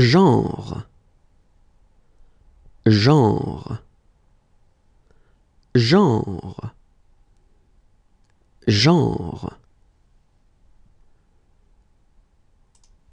genre genre genre genre